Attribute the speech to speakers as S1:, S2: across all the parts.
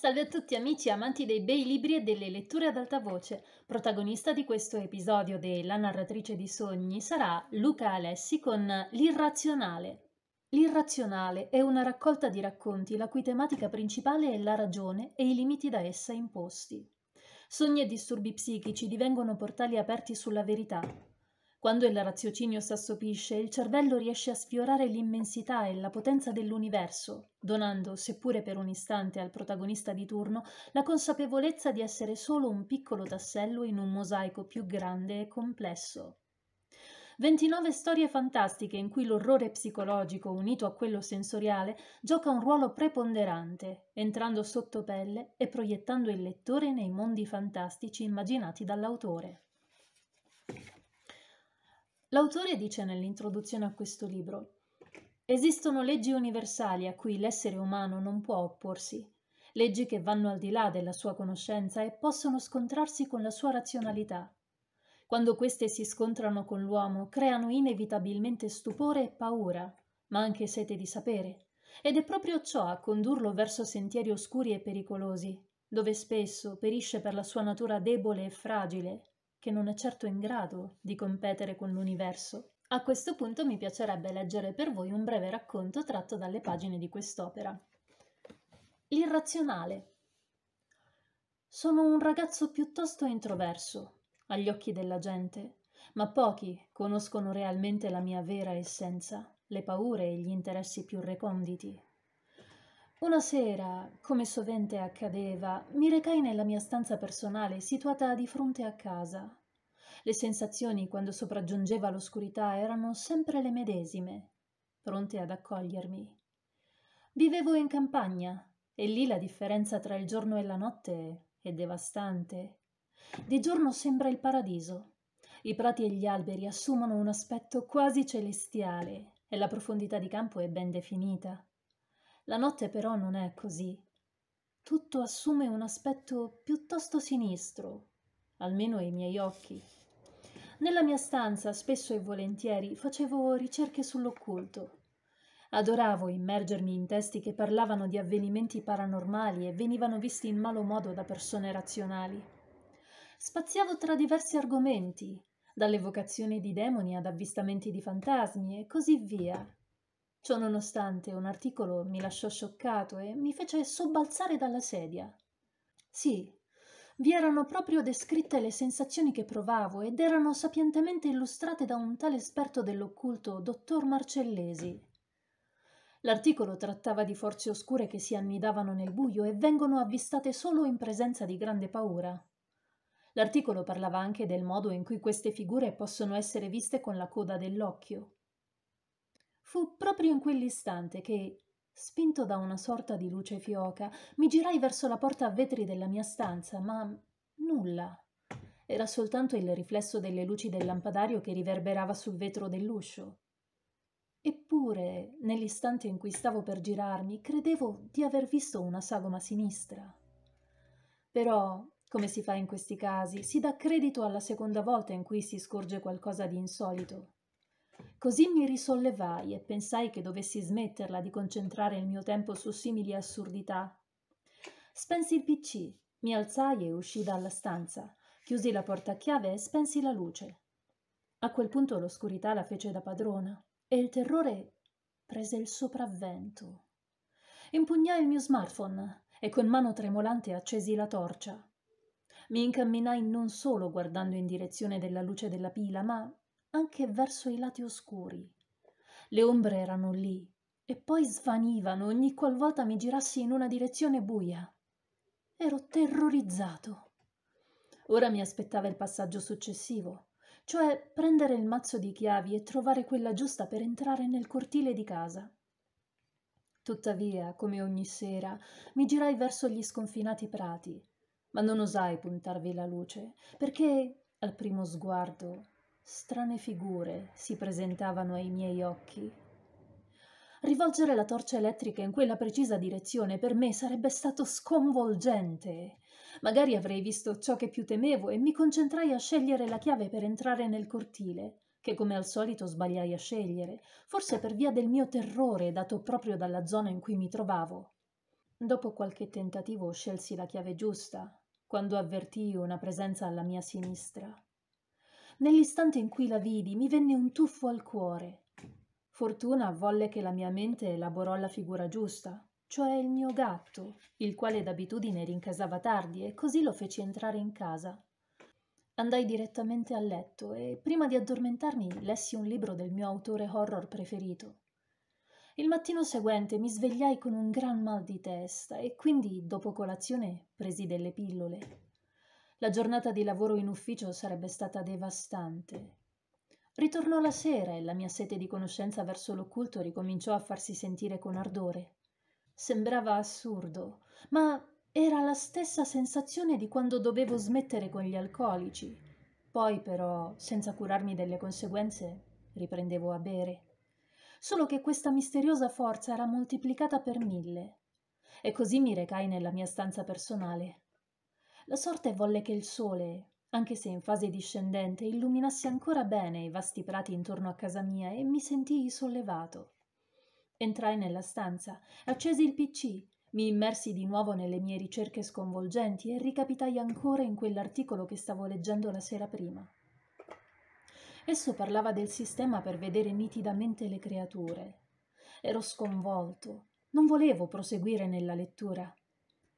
S1: Salve a tutti amici amanti dei bei libri e delle letture ad alta voce. Protagonista di questo episodio della narratrice di sogni sarà Luca Alessi con L'irrazionale. L'irrazionale è una raccolta di racconti la cui tematica principale è la ragione e i limiti da essa imposti. Sogni e disturbi psichici divengono portali aperti sulla verità, quando il raziocinio s'assopisce, il cervello riesce a sfiorare l'immensità e la potenza dell'universo, donando, seppure per un istante al protagonista di turno, la consapevolezza di essere solo un piccolo tassello in un mosaico più grande e complesso. 29 storie fantastiche in cui l'orrore psicologico unito a quello sensoriale gioca un ruolo preponderante, entrando sotto pelle e proiettando il lettore nei mondi fantastici immaginati dall'autore. L'autore dice nell'introduzione a questo libro Esistono leggi universali a cui l'essere umano non può opporsi, leggi che vanno al di là della sua conoscenza e possono scontrarsi con la sua razionalità. Quando queste si scontrano con l'uomo, creano inevitabilmente stupore e paura, ma anche sete di sapere, ed è proprio ciò a condurlo verso sentieri oscuri e pericolosi, dove spesso perisce per la sua natura debole e fragile, che non è certo in grado di competere con l'universo. A questo punto mi piacerebbe leggere per voi un breve racconto tratto dalle pagine di quest'opera. L'irrazionale. Sono un ragazzo piuttosto introverso agli occhi della gente, ma pochi conoscono realmente la mia vera essenza, le paure e gli interessi più reconditi una sera, come sovente accadeva, mi recai nella mia stanza personale situata di fronte a casa. Le sensazioni quando sopraggiungeva l'oscurità erano sempre le medesime, pronte ad accogliermi. Vivevo in campagna e lì la differenza tra il giorno e la notte è devastante. Di giorno sembra il paradiso. I prati e gli alberi assumono un aspetto quasi celestiale e la profondità di campo è ben definita. La notte però non è così. Tutto assume un aspetto piuttosto sinistro, almeno ai miei occhi. Nella mia stanza, spesso e volentieri, facevo ricerche sull'occulto. Adoravo immergermi in testi che parlavano di avvenimenti paranormali e venivano visti in malo modo da persone razionali. Spaziavo tra diversi argomenti, dalle vocazioni di demoni ad avvistamenti di fantasmi e così via, Ciononostante, un articolo mi lasciò scioccato e mi fece sobbalzare dalla sedia. Sì, vi erano proprio descritte le sensazioni che provavo ed erano sapientemente illustrate da un tale esperto dell'occulto, dottor Marcellesi. L'articolo trattava di forze oscure che si annidavano nel buio e vengono avvistate solo in presenza di grande paura. L'articolo parlava anche del modo in cui queste figure possono essere viste con la coda dell'occhio. Fu proprio in quell'istante che, spinto da una sorta di luce fioca, mi girai verso la porta a vetri della mia stanza, ma nulla. Era soltanto il riflesso delle luci del lampadario che riverberava sul vetro dell'uscio. Eppure, nell'istante in cui stavo per girarmi, credevo di aver visto una sagoma sinistra. Però, come si fa in questi casi, si dà credito alla seconda volta in cui si scorge qualcosa di insolito. Così mi risollevai e pensai che dovessi smetterla di concentrare il mio tempo su simili assurdità. Spensi il PC, mi alzai e uscii dalla stanza, chiusi la porta a chiave e spensi la luce. A quel punto l'oscurità la fece da padrona e il terrore prese il sopravvento. Impugnai il mio smartphone e con mano tremolante accesi la torcia. Mi incamminai non solo guardando in direzione della luce della pila, ma anche verso i lati oscuri. Le ombre erano lì e poi svanivano ogni qualvolta mi girassi in una direzione buia. Ero terrorizzato. Ora mi aspettava il passaggio successivo, cioè prendere il mazzo di chiavi e trovare quella giusta per entrare nel cortile di casa. Tuttavia, come ogni sera, mi girai verso gli sconfinati prati, ma non osai puntarvi la luce, perché al primo sguardo Strane figure si presentavano ai miei occhi. Rivolgere la torcia elettrica in quella precisa direzione per me sarebbe stato sconvolgente. Magari avrei visto ciò che più temevo e mi concentrai a scegliere la chiave per entrare nel cortile, che come al solito sbagliai a scegliere, forse per via del mio terrore dato proprio dalla zona in cui mi trovavo. Dopo qualche tentativo scelsi la chiave giusta, quando avvertii una presenza alla mia sinistra. Nell'istante in cui la vidi mi venne un tuffo al cuore. Fortuna volle che la mia mente elaborò la figura giusta, cioè il mio gatto, il quale d'abitudine rincasava tardi e così lo feci entrare in casa. Andai direttamente a letto e prima di addormentarmi lessi un libro del mio autore horror preferito. Il mattino seguente mi svegliai con un gran mal di testa e quindi, dopo colazione, presi delle pillole. La giornata di lavoro in ufficio sarebbe stata devastante. Ritornò la sera e la mia sete di conoscenza verso l'occulto ricominciò a farsi sentire con ardore. Sembrava assurdo, ma era la stessa sensazione di quando dovevo smettere con gli alcolici. Poi però, senza curarmi delle conseguenze, riprendevo a bere. Solo che questa misteriosa forza era moltiplicata per mille. E così mi recai nella mia stanza personale. La sorte volle che il sole, anche se in fase discendente, illuminasse ancora bene i vasti prati intorno a casa mia e mi sentii sollevato. Entrai nella stanza, accesi il PC, mi immersi di nuovo nelle mie ricerche sconvolgenti e ricapitai ancora in quell'articolo che stavo leggendo la sera prima. Esso parlava del sistema per vedere nitidamente le creature. Ero sconvolto, non volevo proseguire nella lettura.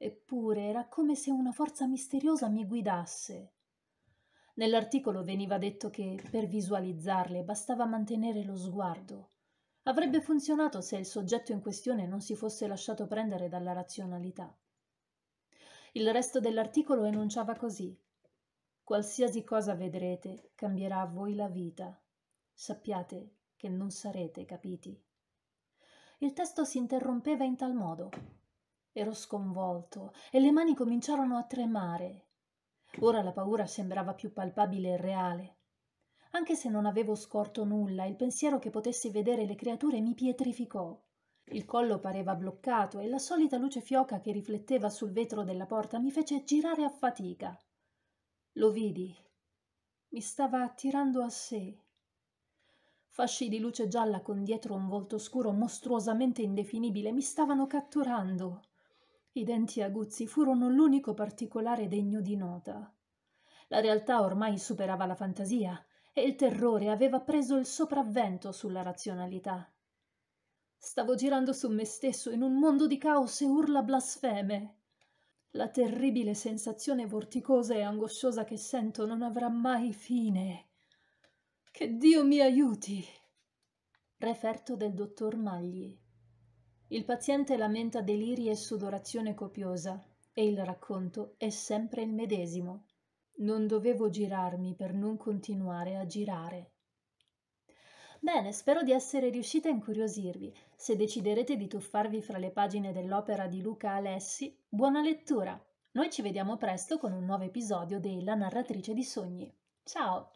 S1: Eppure era come se una forza misteriosa mi guidasse. Nell'articolo veniva detto che per visualizzarle bastava mantenere lo sguardo. Avrebbe funzionato se il soggetto in questione non si fosse lasciato prendere dalla razionalità. Il resto dell'articolo enunciava così. Qualsiasi cosa vedrete cambierà a voi la vita. Sappiate che non sarete capiti. Il testo si interrompeva in tal modo. Ero sconvolto e le mani cominciarono a tremare. Ora la paura sembrava più palpabile e reale. Anche se non avevo scorto nulla, il pensiero che potessi vedere le creature mi pietrificò. Il collo pareva bloccato e la solita luce fioca che rifletteva sul vetro della porta mi fece girare a fatica. Lo vidi. Mi stava attirando a sé. Fasci di luce gialla con dietro un volto scuro mostruosamente indefinibile mi stavano catturando. I denti aguzzi furono l'unico particolare degno di nota. La realtà ormai superava la fantasia e il terrore aveva preso il sopravvento sulla razionalità. Stavo girando su me stesso in un mondo di caos e urla blasfeme. La terribile sensazione vorticosa e angosciosa che sento non avrà mai fine. Che Dio mi aiuti! Referto del dottor Magli. Il paziente lamenta deliri e sudorazione copiosa e il racconto è sempre il medesimo. Non dovevo girarmi per non continuare a girare. Bene, spero di essere riuscita a incuriosirvi. Se deciderete di tuffarvi fra le pagine dell'opera di Luca Alessi, buona lettura! Noi ci vediamo presto con un nuovo episodio della Narratrice di Sogni. Ciao!